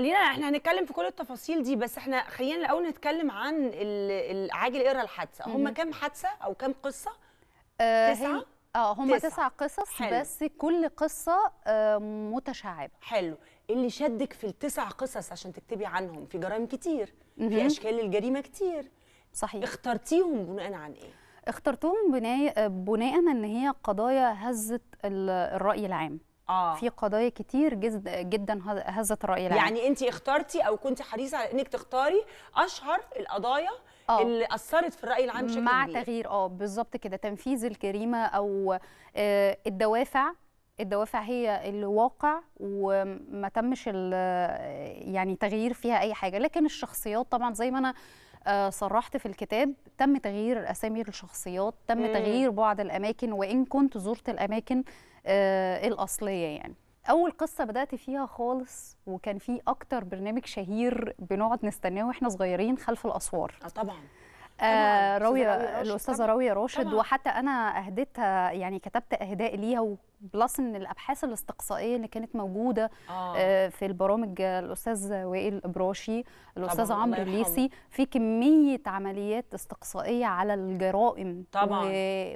خلينا احنا هنتكلم في كل التفاصيل دي بس احنا خلينا الاول نتكلم عن عاجل اقرا الحادثه هم كام حادثه او كام قصه أه تسعه اه هم تسعة. تسع قصص حلو. بس كل قصه آه متشعبه حلو اللي شدك في التسع قصص عشان تكتبي عنهم في جرائم كتير في اشكال الجريمه كتير صحيح اخترتيهم بناء عن ايه اخترتهم بناء بناء ان هي قضايا هزت الراي العام آه. في قضايا كتير جدا هزت الراي العام يعني انت اخترتي او كنت حريصه على انك تختاري اشهر القضايا آه. اللي اثرت في الراي العام بشكل مع كبير. تغيير اه بالظبط كده تنفيذ الكريمه او آه الدوافع الدوافع هي الواقع وما تمش يعني تغيير فيها اي حاجه لكن الشخصيات طبعا زي ما انا آه، صرحت في الكتاب تم تغيير الاسامي الشخصيات تم مم. تغيير بعض الاماكن وان كنت زرت الاماكن آه، الاصليه يعني اول قصه بدات فيها خالص وكان في اكتر برنامج شهير بنقعد نستناه واحنا صغيرين خلف الاسوار اه طبعا آه راوية الأستاذة راوية راشد وحتى أنا أهديتها يعني كتبت أهداء ليها وبلس ان الابحاث الاستقصائيه اللي كانت موجوده آه. آه، في البرامج الاستاذ وائل ابراشي الاستاذ عمرو ليسي في كميه عمليات استقصائيه على الجرائم طبعا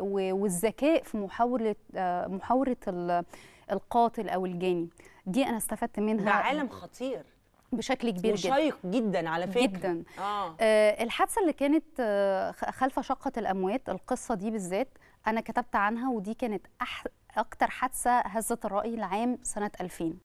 و... والذكاء في محاوله آه، محاوله القاتل او الجاني دي انا استفدت منها ده عالم خطير بشكل كبير وشيق جدا, جدا على فكره جدا آه. آه الحادثه اللي كانت آه خلف شقه الاموات القصه دي بالذات انا كتبت عنها ودي كانت أح... اكتر حادثه هزت الراي العام سنه 2000